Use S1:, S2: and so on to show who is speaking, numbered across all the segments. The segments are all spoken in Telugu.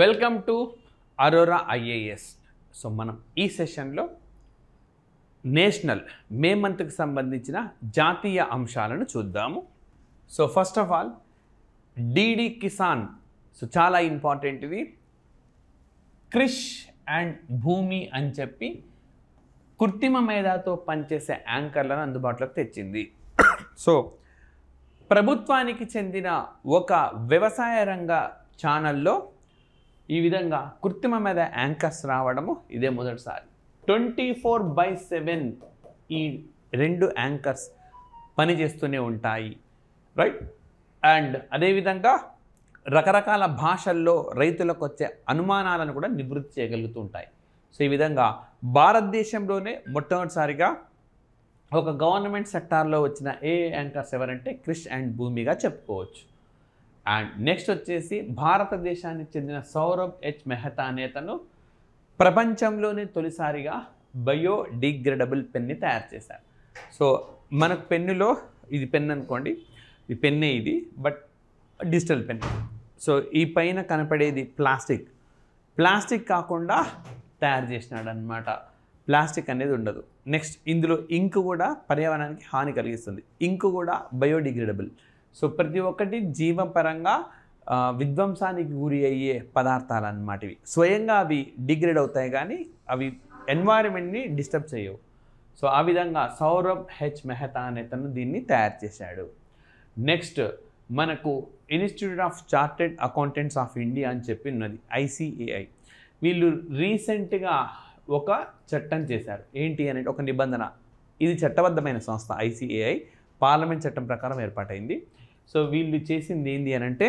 S1: welcome to Aurora IAS so మనం ఈ సెషన్లో నేషనల్ మే మంత్కి సంబంధించిన జాతీయ అంశాలను చూద్దాము so first of all DD Kisan so చాలా ఇంపార్టెంట్ ఇది క్రిష్ అండ్ భూమి అని చెప్పి కృత్రిమ మేధాతో పనిచేసే యాంకర్లను అందుబాటులోకి తెచ్చింది సో ప్రభుత్వానికి చెందిన ఒక వ్యవసాయ రంగ ఛానల్లో ఈ విధంగా కృత్రిమ మీద యాంకర్స్ రావడము ఇదే మొదటిసారి ట్వంటీ ఫోర్ బై సెవెన్ ఈ రెండు యాంకర్స్ పనిచేస్తూనే ఉంటాయి రైట్ అండ్ అదేవిధంగా రకరకాల భాషల్లో రైతులకు వచ్చే అనుమానాలను కూడా నివృత్తి చేయగలుగుతూ ఉంటాయి సో ఈ విధంగా భారతదేశంలోనే మొట్టమొదటిసారిగా ఒక గవర్నమెంట్ సెక్టార్లో వచ్చిన ఏ యాంకర్స్ ఎవరంటే క్రిష్ అండ్ భూమిగా చెప్పుకోవచ్చు అండ్ నెక్స్ట్ వచ్చేసి భారతదేశానికి చెందిన సౌరభ్ హెచ్ మెహతా నేతను ప్రపంచంలోనే తొలిసారిగా బయోడిగ్రేడబుల్ పెన్ని తయారు చేశారు సో మనకు పెన్నులో ఇది పెన్ అనుకోండి ఇది పెన్నే ఇది బట్ డిజిటల్ పెన్ సో ఈ పైన కనపడేది ప్లాస్టిక్ ప్లాస్టిక్ కాకుండా తయారు చేసినాడు అనమాట ప్లాస్టిక్ అనేది ఉండదు నెక్స్ట్ ఇందులో ఇంక్ కూడా పర్యావరణానికి హాని కలిగిస్తుంది ఇంకు కూడా బయోడిగ్రేడబుల్ సో ప్రతి ఒక్కటి జీవపరంగా విధ్వంసానికి గురి అయ్యే పదార్థాలు అన్నమాటవి ఇవి స్వయంగా అవి డిగ్రేడ్ అవుతాయి కానీ అవి ఎన్వైరన్మెంట్ని డిస్టర్బ్ చేయవు సో ఆ విధంగా సౌరభ్ హెచ్ మెహతా అనే తను దీన్ని తయారు చేశాడు నెక్స్ట్ మనకు Institute of Chartered Accountants of India అని చెప్పి ఉన్నది ఐసిఏఐ వీళ్ళు రీసెంట్గా ఒక చట్టం చేశారు ఏంటి అనే ఒక నిబంధన ఇది చట్టబద్ధమైన సంస్థ ఐసిఏఐ పార్లమెంట్ చట్టం ప్రకారం ఏర్పాటైంది సో వీళ్ళు చేసింది ఏంటి అని అంటే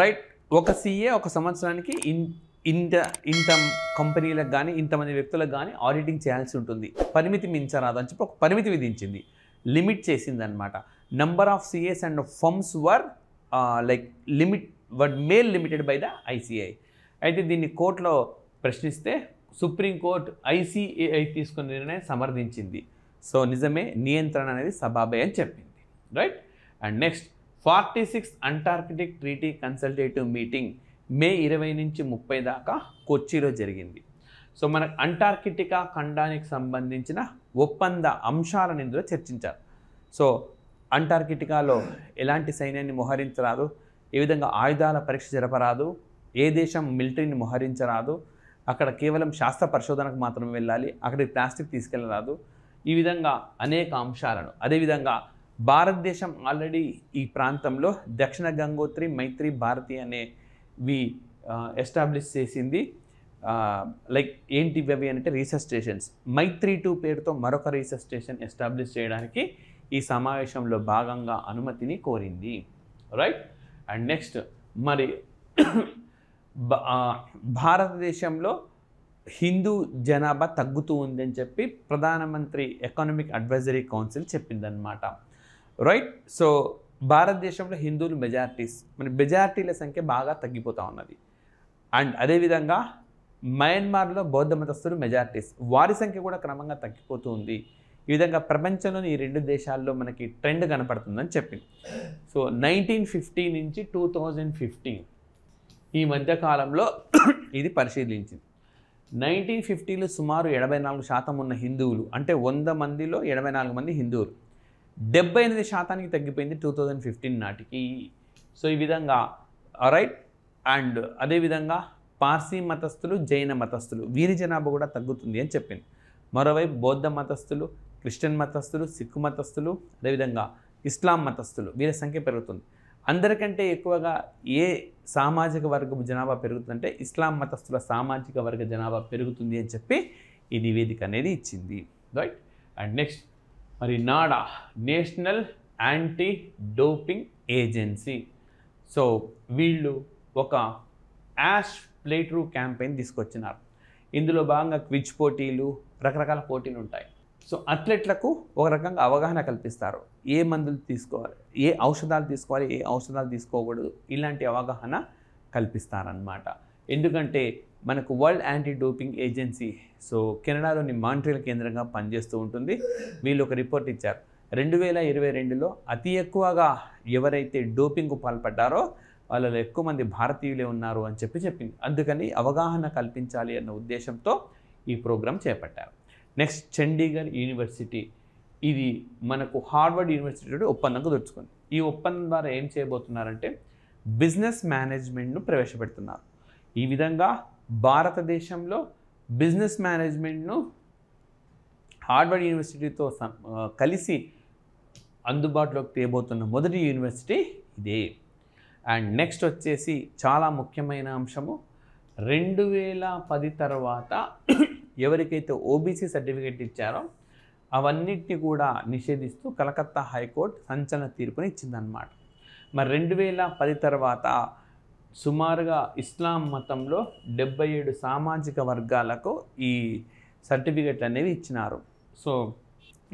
S1: రైట్ ఒక సీఏ ఒక సంవత్సరానికి ఇన్ ఇంత ఇంత కంపెనీలకు కానీ ఇంతమంది వ్యక్తులకు కానీ ఆడిటింగ్ చేయాల్సి ఉంటుంది పరిమితి మించరాదు అని చెప్పి ఒక పరిమితి విధించింది లిమిట్ చేసింది అనమాట number of CAs and firms వర్ లైక్ లిమిట్ వర్ మేల్ లిమిటెడ్ బై ద ఐసీఐ అయితే దీన్ని కోర్టులో ప్రశ్నిస్తే సుప్రీంకోర్టు ఐసీఏఐ తీసుకున్న నిర్ణయం సమర్థించింది సో నిజమే నియంత్రణ అనేది సబాబే అని చెప్పింది right and next forty six Antarctic Treaty Consultative Meeting May ఇరవై నుంచి ముప్పై దాకా కొచ్చిలో జరిగింది సో మన అంటార్కిటికా ఖండానికి సంబంధించిన ఒప్పంద అంశాలను ఇందులో చర్చించారు సో అంటార్కిటికాలో ఎలాంటి సైన్యాన్ని మోహరించరాదు ఏ విధంగా ఆయుధాల పరీక్ష జరపరాదు ఏ దేశం మిలిటరీని మోహరించరాదు అక్కడ కేవలం శాస్త్ర పరిశోధనకు మాత్రమే వెళ్ళాలి అక్కడికి ప్లాస్టిక్ తీసుకెళ్ళరాదు ఈ విధంగా అనేక అంశాలను అదేవిధంగా భారతదేశం ఆల్రెడీ ఈ ప్రాంతంలో దక్షిణ గంగోత్రి మైత్రి భారతి అనేవి ఎస్టాబ్లిష్ చేసింది లైక్ ఏంటి అవి అంటే రీసెర్చ్ స్టేషన్స్ మైత్రి టూ పేరుతో మరొక రీసెర్చ్ స్టేషన్ ఎస్టాబ్లిష్ చేయడానికి ఈ సమావేశంలో భాగంగా అనుమతిని కోరింది రైట్ అండ్ నెక్స్ట్ మరి భారతదేశంలో హిందూ జనాభా తగ్గుతూ ఉందని చెప్పి ప్రధానమంత్రి ఎకనామిక్ అడ్వైజరీ కౌన్సిల్ చెప్పిందనమాట రైట్ సో భారతదేశంలో హిందువులు మెజారిటీస్ మన మెజారిటీల సంఖ్య బాగా తగ్గిపోతూ ఉన్నది అండ్ అదేవిధంగా మయన్మార్లో బౌద్ధ మతస్థులు మెజారిటీస్ వారి సంఖ్య కూడా క్రమంగా తగ్గిపోతూ ఉంది ఈ విధంగా ప్రపంచంలోని ఈ రెండు దేశాల్లో మనకి ట్రెండ్ కనపడుతుందని చెప్పింది సో నైన్టీన్ ఫిఫ్టీ నుంచి టూ థౌజండ్ ఫిఫ్టీన్ ఈ మధ్యకాలంలో ఇది పరిశీలించింది నైన్టీన్ ఫిఫ్టీలో సుమారు ఎనభై నాలుగు శాతం ఉన్న హిందువులు అంటే వంద మందిలో ఎనభై నాలుగు మంది హిందువులు డెబ్బై ఎనిమిది శాతానికి తగ్గిపోయింది టూ థౌజండ్ ఫిఫ్టీన్ నాటికి సో ఈ విధంగా రైట్ అండ్ అదేవిధంగా పార్సీ మతస్థులు జైన మతస్థులు వీరి జనాభా కూడా తగ్గుతుంది అని చెప్పింది మరోవైపు బౌద్ధ మతస్థులు క్రిస్టియన్ మతస్థులు సిక్కు మతస్థులు అదేవిధంగా ఇస్లాం మతస్థులు వీరి సంఖ్య పెరుగుతుంది అందరికంటే ఎక్కువగా ఏ సామాజిక వర్గ జనాభా పెరుగుతుందంటే ఇస్లాం మతస్థుల సామాజిక వర్గ జనాభా పెరుగుతుంది అని చెప్పి ఈ నివేదిక అనేది ఇచ్చింది రైట్ అండ్ నెక్స్ట్ మరి NADA National Anti Doping Agency so వీళ్ళు ఒక యాష్ ప్లేట్రూ క్యాంపెయిన్ తీసుకొచ్చినారు ఇందులో భాగంగా క్విజ్ పోటీలు రకరకాల పోటీలు ఉంటాయి సో అథ్లెట్లకు ఒక రకంగా అవగాహన కల్పిస్తారు ఏ మందులు తీసుకోవాలి ఏ ఔషధాలు తీసుకోవాలి ఏ ఔషధాలు తీసుకోకూడదు ఇలాంటి అవగాహన కల్పిస్తారనమాట ఎందుకంటే మనకు World Anti Doping Agency so కెనడాలోని మాంట్రియల్ కేంద్రంగా పనిచేస్తూ ఉంటుంది వీళ్ళు ఒక రిపోర్ట్ ఇచ్చారు రెండు వేల ఇరవై రెండులో అతి ఎక్కువగా ఎవరైతే డోపింగ్కు పాల్పడ్డారో వాళ్ళలో ఎక్కువ మంది భారతీయులే ఉన్నారు అని చెప్పి చెప్పింది అందుకని అవగాహన కల్పించాలి అన్న ఉద్దేశంతో ఈ ప్రోగ్రాం చేపట్టారు నెక్స్ట్ చండీగఢ్ యూనివర్సిటీ ఇది మనకు హార్వర్డ్ యూనివర్సిటీ ఒప్పందంగా దొరుచుకుంది ఈ ఒప్పందం ద్వారా ఏం చేయబోతున్నారంటే బిజినెస్ మేనేజ్మెంట్ను ప్రవేశపెడుతున్నారు ఈ విధంగా భారతదేశంలో బిజినెస్ మేనేజ్మెంట్ను హార్వర్డ్ యూనివర్సిటీతో కలిసి అందుబాటులోకి తేబోతున్న మొదటి యూనివర్సిటీ ఇదే అండ్ నెక్స్ట్ వచ్చేసి చాలా ముఖ్యమైన అంశము రెండు వేల పది తర్వాత ఎవరికైతే ఓబీసీ సర్టిఫికేట్ ఇచ్చారో అవన్నిటిని కూడా నిషేధిస్తూ కలకత్తా హైకోర్టు సంచలన తీర్పుని ఇచ్చిందనమాట మరి రెండు వేల పది తర్వాత సుమారుగా ఇస్లాం మతంలో డెబ్బై ఏడు సామాజిక వర్గాలకు ఈ సర్టిఫికెట్లు అనేవి ఇచ్చినారు సో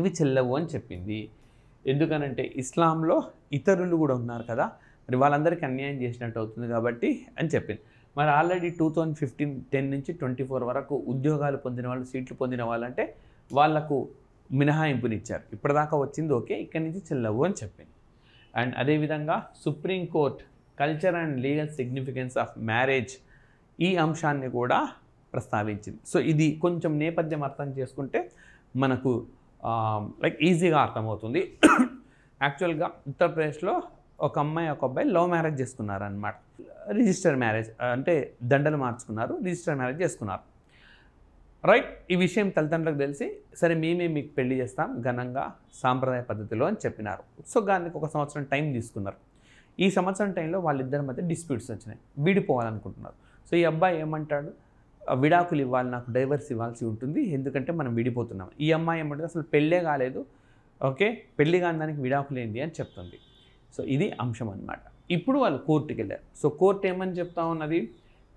S1: ఇవి చెల్లవు అని చెప్పింది ఎందుకనంటే ఇస్లాంలో ఇతరులు కూడా ఉన్నారు కదా మరి వాళ్ళందరికీ అన్యాయం చేసినట్టు అవుతుంది కాబట్టి అని చెప్పింది మరి already two thousand fifteen ten నుంచి ట్వంటీ ఫోర్ వరకు ఉద్యోగాలు పొందిన వాళ్ళు సీట్లు పొందిన వాళ్ళంటే వాళ్లకు మినహాయింపునిచ్చారు ఇప్పటిదాకా వచ్చింది ఓకే ఇక్కడి నుంచి చెల్లవు అని చెప్పింది అండ్ అదేవిధంగా supreme court culture and legal significance of marriage ఈ అంశాన్ని కూడా ప్రస్తావించింది సో ఇది కొంచెం నేపథ్యం అర్థం చేసుకుంటే మనకు లైక్ ఈజీగా అర్థమవుతుంది యాక్చువల్గా ఉత్తరప్రదేశ్లో ఒక అమ్మాయి ఒక అబ్బాయి లవ్ మ్యారేజ్ చేసుకున్నారు అనమాట రిజిస్టర్ మ్యారేజ్ అంటే దండలు మార్చుకున్నారు రిజిస్టర్ మ్యారేజ్ చేసుకున్నారు రైట్ ఈ విషయం తల్లిదండ్రులకు తెలిసి సరే మేమే మీకు పెళ్లి చేస్తాం ఘనంగా సాంప్రదాయ పద్ధతిలో అని చెప్పినారు సో దానికి ఒక సంవత్సరం టైం తీసుకున్నారు ఈ సంవత్సరం టైంలో వాళ్ళిద్దరి మధ్య డిస్ప్యూట్స్ వచ్చినాయి విడిపోవాలనుకుంటున్నారు సో ఈ అబ్బాయి ఏమంటాడు విడాకులు ఇవ్వాలి నాకు డైవర్స్ ఇవ్వాల్సి ఉంటుంది ఎందుకంటే మనం విడిపోతున్నాం ఈ అమ్మాయి ఏమంటుంది అసలు పెళ్ళే కాలేదు ఓకే పెళ్ళి కాని దానికి విడాకులు ఏంది అని చెప్తుంది సో ఇది అంశం అనమాట ఇప్పుడు వాళ్ళు కోర్టుకి వెళ్ళారు సో కోర్టు ఏమని చెప్తా ఉన్నది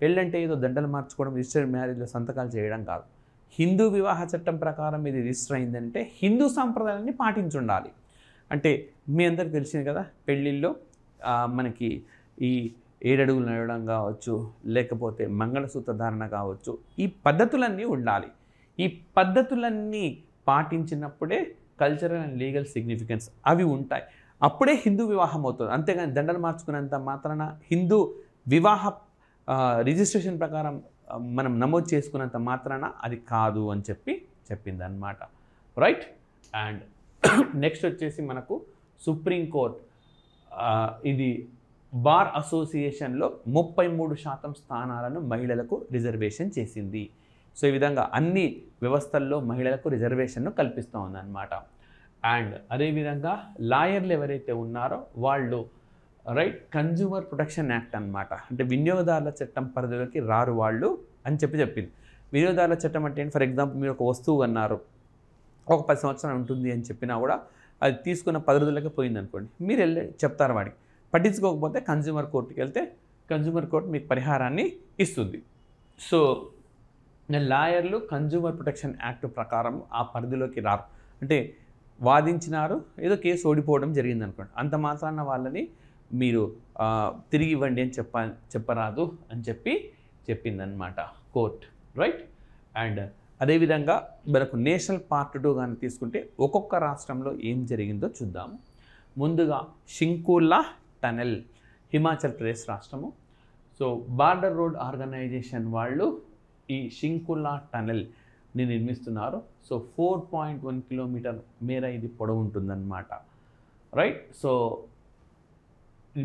S1: పెళ్ళంటే ఏదో దండలు మార్చుకోవడం రిజిస్టర్ మ్యారేజ్లో సంతకాలు చేయడం కాదు హిందూ వివాహ చట్టం ప్రకారం ఇది రిజిస్టర్ అయిందంటే హిందూ సాంప్రదాయాన్ని పాటించుండాలి అంటే మీ అందరికి తెలిసింది కదా పెళ్ళిళ్ళలో మనకి ఈ ఏడడుగులు నడవడం కావచ్చు లేకపోతే మంగళసూత్ర ధారణ కావచ్చు ఈ పద్ధతులన్నీ ఉండాలి ఈ పద్ధతులన్నీ పాటించినప్పుడే కల్చరల్ అండ్ లీగల్ సిగ్నిఫికెన్స్ అవి ఉంటాయి అప్పుడే హిందూ వివాహం అవుతుంది అంతేగాని దండలు మార్చుకున్నంత మాత్రాన హిందూ వివాహ రిజిస్ట్రేషన్ ప్రకారం మనం నమోదు చేసుకున్నంత మాత్రాన అది కాదు అని చెప్పి చెప్పింది అనమాట రైట్ అండ్ నెక్స్ట్ వచ్చేసి మనకు సుప్రీంకోర్టు ఇది బార్ అసోసియేషన్లో ముప్పై మూడు శాతం స్థానాలను మహిళలకు రిజర్వేషన్ చేసింది సో ఈ విధంగా అన్ని వ్యవస్థల్లో మహిళలకు రిజర్వేషన్ను కల్పిస్తూ ఉందన్నమాట అండ్ అదేవిధంగా లాయర్లు ఎవరైతే ఉన్నారో వాళ్ళు రైట్ కన్జ్యూమర్ ప్రొటెక్షన్ యాక్ట్ అనమాట అంటే వినియోగదారుల చట్టం పరిధిలోకి రారు వాళ్ళు అని చెప్పి చెప్పింది వినియోగదారుల చట్టం అంటే ఫర్ ఎగ్జాంపుల్ మీరు ఒక వస్తువు అన్నారు ఒక పది సంవత్సరాలు ఉంటుంది అని చెప్పినా కూడా అది తీసుకున్న పది రోజులకే పోయింది అనుకోండి మీరు వెళ్ళి చెప్తారు వాడికి పట్టించుకోకపోతే కన్జ్యూమర్ కోర్టుకి వెళ్తే కన్జ్యూమర్ కోర్టు మీకు పరిహారాన్ని ఇస్తుంది సో లాయర్లు కన్జ్యూమర్ ప్రొటెక్షన్ యాక్ట్ ప్రకారం ఆ పరిధిలోకి రారు అంటే వాదించినారు ఏదో కేసు ఓడిపోవడం జరిగింది అనుకోండి అంత మాత్రాన వాళ్ళని మీరు తిరిగి ఇవ్వండి అని చెప్ప చెప్పరాదు అని చెప్పి చెప్పిందనమాట కోర్ట్ రైట్ అండ్ అదేవిధంగా మనకు నేషనల్ పార్ట్ టూ కానీ తీసుకుంటే ఒక్కొక్క రాష్ట్రంలో ఏం జరిగిందో చూద్దాము ముందుగా షింకూల్లా టనెల్ హిమాచల్ ప్రదేశ్ రాష్ట్రము సో బార్డర్ రోడ్ ఆర్గనైజేషన్ వాళ్ళు ఈ షింకుల్లా టనెల్ని ని నిర్మిస్తున్నారు so four point one kilometre మేర ఇది పొడవు ఉంటుందన్నమాట రైట్ సో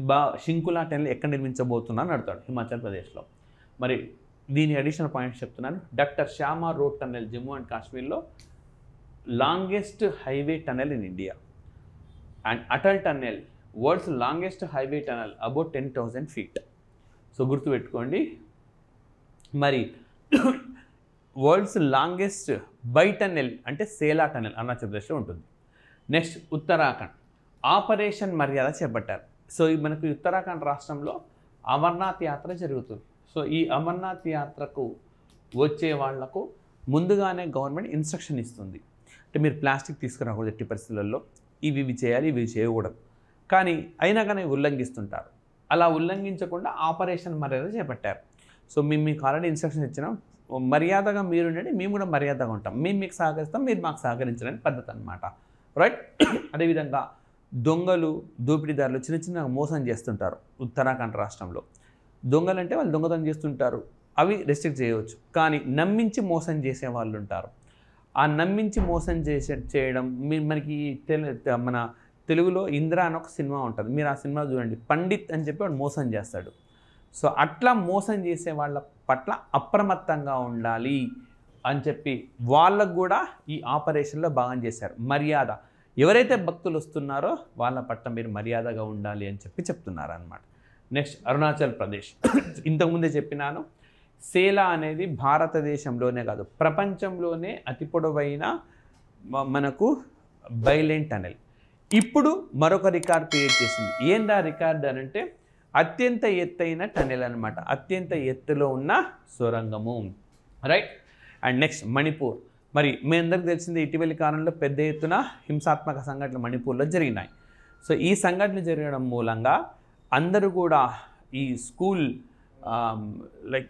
S1: బా షింకులా టెన్ ఎక్కడ నిర్మించబోతున్నా అని అడుగుతాడు హిమాచల్ ప్రదేశ్లో మరి దీని అడిషనల్ పాయింట్స్ చెప్తున్నాను doctor Shyama road tunnel Jammu and కాశ్మీర్లో longest highway tunnel in India and Atal tunnel world's longest highway tunnel about ten thousand feet so గుర్తుపెట్టుకోండి మరి వరల్డ్స్ లాంగెస్ట్ బై టన్నెల్ అంటే సేలా టన్నెల్ అరుణాచల్ప్రదేశ్లో ఉంటుంది నెక్స్ట్ ఉత్తరాఖండ్ ఆపరేషన్ మర్యాద చేపట్టారు సో మనకు ఉత్తరాఖండ్ రాష్ట్రంలో అమర్నాథ్ యాత్ర జరుగుతుంది సో ఈ అమర్నాథ్ యాత్రకు వచ్చే వాళ్లకు ముందుగానే గవర్నమెంట్ ఇన్స్ట్రక్షన్ ఇస్తుంది అంటే మీరు ప్లాస్టిక్ తీసుకురాకూడదు ఎట్టి పరిస్థితులలో ఇవి ఇవి చేయాలి ఇవి చేయకూడదు కానీ అయినా కానీ ఉల్లంఘిస్తుంటారు అలా ఉల్లంఘించకుండా ఆపరేషన్ మర్యాద చేపట్టారు సో మేము మీకు ఆల్రెడీ ఇన్స్ట్రక్షన్ ఇచ్చినాం మర్యాదగా మీరు ఉండండి మేము కూడా మర్యాదగా ఉంటాం మేము మీకు సహకరిస్తాం మీరు మాకు సహకరించడానికి పద్ధతి అనమాట రైట్ అదేవిధంగా దొంగలు దోపిడీదారులు చిన్న చిన్న మోసం చేస్తుంటారు ఉత్తరాఖండ్ రాష్ట్రంలో దొంగలంటే వాళ్ళు దొంగతనం చేస్తుంటారు అవి రెస్ట్రిక్ట్ చేయవచ్చు కానీ నమ్మించి మోసం చేసే వాళ్ళు ఉంటారు ఆ నమ్మించి మోసం చేసే చేయడం మనకి మన తెలుగులో ఇంద్ర అని ఒక సినిమా ఉంటుంది మీరు ఆ సినిమా చూడండి పండిత్ అని చెప్పి వాడు మోసం చేస్తాడు సో అట్లా మోసం చేసే వాళ్ళ పట్ల అప్రమత్తంగా ఉండాలి అని చెప్పి వాళ్ళకు కూడా ఈ ఆపరేషన్లో భాగం చేశారు మర్యాద ఎవరైతే భక్తులు వస్తున్నారో వాళ్ళ పట్ల మీరు మర్యాదగా ఉండాలి అని చెప్పి చెప్తున్నారు అనమాట నెక్స్ట్ అరుణాచల్ ప్రదేశ్ ఇంతకుముందే చెప్పినాను సేలా అనేది భారతదేశంలోనే కాదు ప్రపంచంలోనే అతి పొడవైన మనకు బైలెన్ టనెల్ ఇప్పుడు మరొక రికార్డ్ క్రియేట్ చేసింది ఏందా రికార్డ్ అని అంటే అత్యంత ఎత్తైన టనెల్ అనమాట అత్యంత ఎత్తులో ఉన్న సొరంగము రైట్ అండ్ నెక్స్ట్ మణిపూర్ మరి మీ అందరికి తెలిసింది ఇటీవలి కాలంలో పెద్ద ఎత్తున హింసాత్మక సంఘటనలు మణిపూర్లో జరిగినాయి సో ఈ సంఘటన జరగడం మూలంగా అందరూ కూడా ఈ స్కూల్ లైక్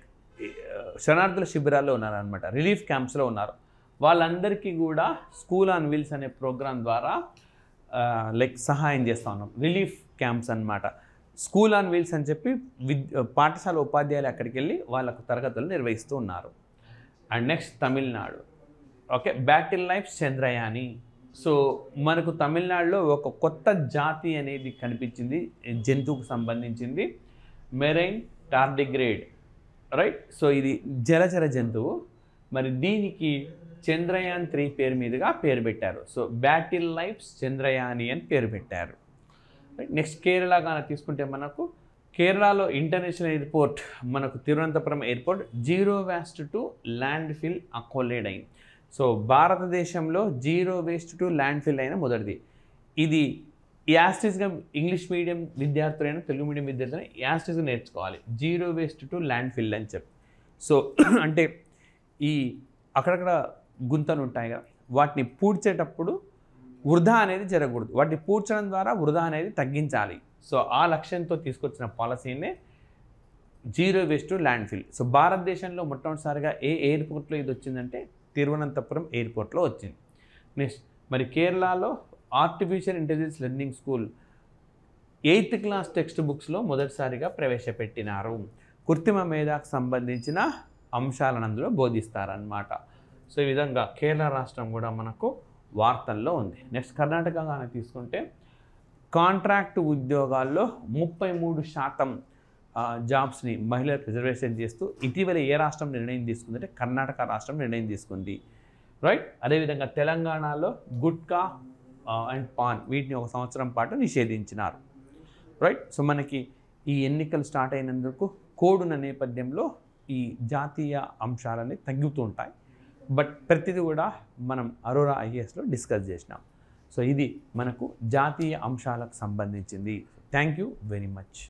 S1: శరణార్థుల శిబిరాల్లో ఉన్నారనమాట రిలీఫ్ క్యాంప్స్లో ఉన్నారు వాళ్ళందరికీ కూడా స్కూల్ ఆన్ వీల్స్ అనే ప్రోగ్రాం ద్వారా లైక్ సహాయం చేస్తూ ఉన్నాం రిలీఫ్ క్యాంప్స్ అనమాట స్కూల్ ఆన్ వీల్స్ అని చెప్పి విద్ పాఠశాల ఉపాధ్యాయులు అక్కడికి వెళ్ళి వాళ్ళకు తరగతులు నిర్వహిస్తూ ఉన్నారు అండ్ నెక్స్ట్ తమిళనాడు ఓకే బ్యాటిల్ లైఫ్ చంద్రయాని సో మనకు తమిళనాడులో ఒక కొత్త జాతి అనేది కనిపించింది జంతువుకు సంబంధించింది మెరైన్ టార్డిగ్రేడ్ రైట్ సో ఇది జలచర జంతువు మరి దీనికి చంద్రయాన్ త్రీ పేరు మీదుగా పేరు పెట్టారు సో బ్యాటిల్ లైఫ్స్ చంద్రయాని అని పేరు పెట్టారు నెక్స్ట్ కేరళ కానీ తీసుకుంటే మనకు కేరళలో ఇంటర్నేషనల్ ఎయిర్పోర్ట్ మనకు Thiruvananthapuram airport zero waste to landfill accolade అయింది సో భారతదేశంలో zero waste to landfill అయిన మొదటిది ఇది యాస్టిస్గా ఇంగ్లీష్ మీడియం విద్యార్థులైనా తెలుగు మీడియం విద్యార్థులైనా యాస్టిస్గా నేర్చుకోవాలి zero waste to landfill అని చెప్పి సో అంటే ఈ అక్కడక్కడ గుంతలు ఉంటాయి కదా వాటిని పూడ్చేటప్పుడు వృధా అనేది జరగకూడదు వాటిని పూడ్చడం ద్వారా వృధా అనేది తగ్గించాలి సో ఆ లక్ష్యంతో తీసుకొచ్చిన పాలసీనే zero waste landfill so భారతదేశంలో మొట్టమొదటిసారిగా ఏ ఎయిర్పోర్ట్లో ఇది వచ్చిందంటే తిరువనంతపురం ఎయిర్పోర్ట్లో వచ్చింది నెక్స్ట్ మరి కేరళలో artificial intelligence learning school eighth class text బుక్స్లో మొదటిసారిగా ప్రవేశపెట్టినారు కృత్రిమ మేధాకు సంబంధించిన అంశాలను అందులో బోధిస్తారనమాట సో ఈ విధంగా కేరళ రాష్ట్రం కూడా మనకు వార్తల్లో ఉంది నెక్స్ట్ కర్ణాటక కానీ తీసుకుంటే కాంట్రాక్ట్ ఉద్యోగాల్లో ముప్పై మూడు శాతం జాబ్స్ని మహిళల రిజర్వేషన్ చేస్తూ ఇటీవల ఏ రాష్ట్రం నిర్ణయం తీసుకుందంటే కర్ణాటక రాష్ట్రం నిర్ణయం తీసుకుంది రైట్ అదేవిధంగా తెలంగాణలో గుట్కా అండ్ పాన్ వీటిని ఒక సంవత్సరం పాటు నిషేధించినారు రైట్ సో మనకి ఈ ఎన్నికలు స్టార్ట్ అయినందుకు కోడున నేపథ్యంలో ఈ జాతీయ అంశాలన్నీ తగ్గుతూ ఉంటాయి బట్ ప్రతిదీ కూడా మనం అరోరా ఐఏఎస్లో డిస్కస్ చేసినాం సో ఇది మనకు జాతీయ అంశాలకు సంబంధించింది థ్యాంక్ యూ వెరీ మచ్